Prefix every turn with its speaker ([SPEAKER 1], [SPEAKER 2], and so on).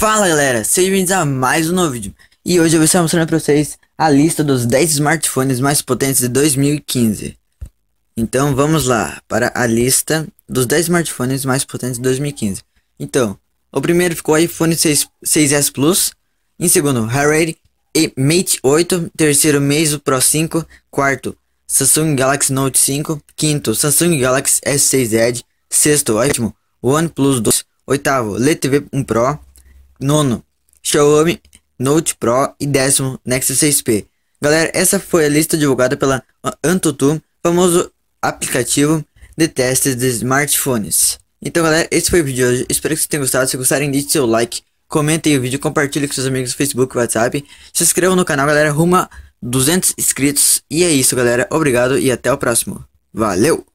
[SPEAKER 1] Fala
[SPEAKER 2] galera, sejam bem-vindos a mais um novo vídeo E hoje eu vou estar mostrando para vocês a lista dos 10 smartphones mais potentes de 2015 Então vamos lá para a lista dos 10 smartphones mais potentes de 2015 Então, o primeiro ficou o iPhone 6, 6S Plus Em segundo, Harare e Mate 8 Terceiro, Meizu Pro 5 Quarto, Samsung Galaxy Note 5 Quinto, Samsung Galaxy S6 Edge Sexto, ótimo, OnePlus 2 Oitavo, LTV 1 Pro nono, Xiaomi Note Pro e décimo, Nexus 6P. Galera, essa foi a lista divulgada pela Antutu, famoso aplicativo de testes de smartphones. Então galera, esse foi o vídeo de hoje, espero que vocês tenham gostado, se gostarem deixe seu like, comentem o vídeo, compartilhe com seus amigos no Facebook e WhatsApp, se inscrevam no canal galera, rumo a 200 inscritos,
[SPEAKER 1] e é isso galera, obrigado e até o próximo, valeu!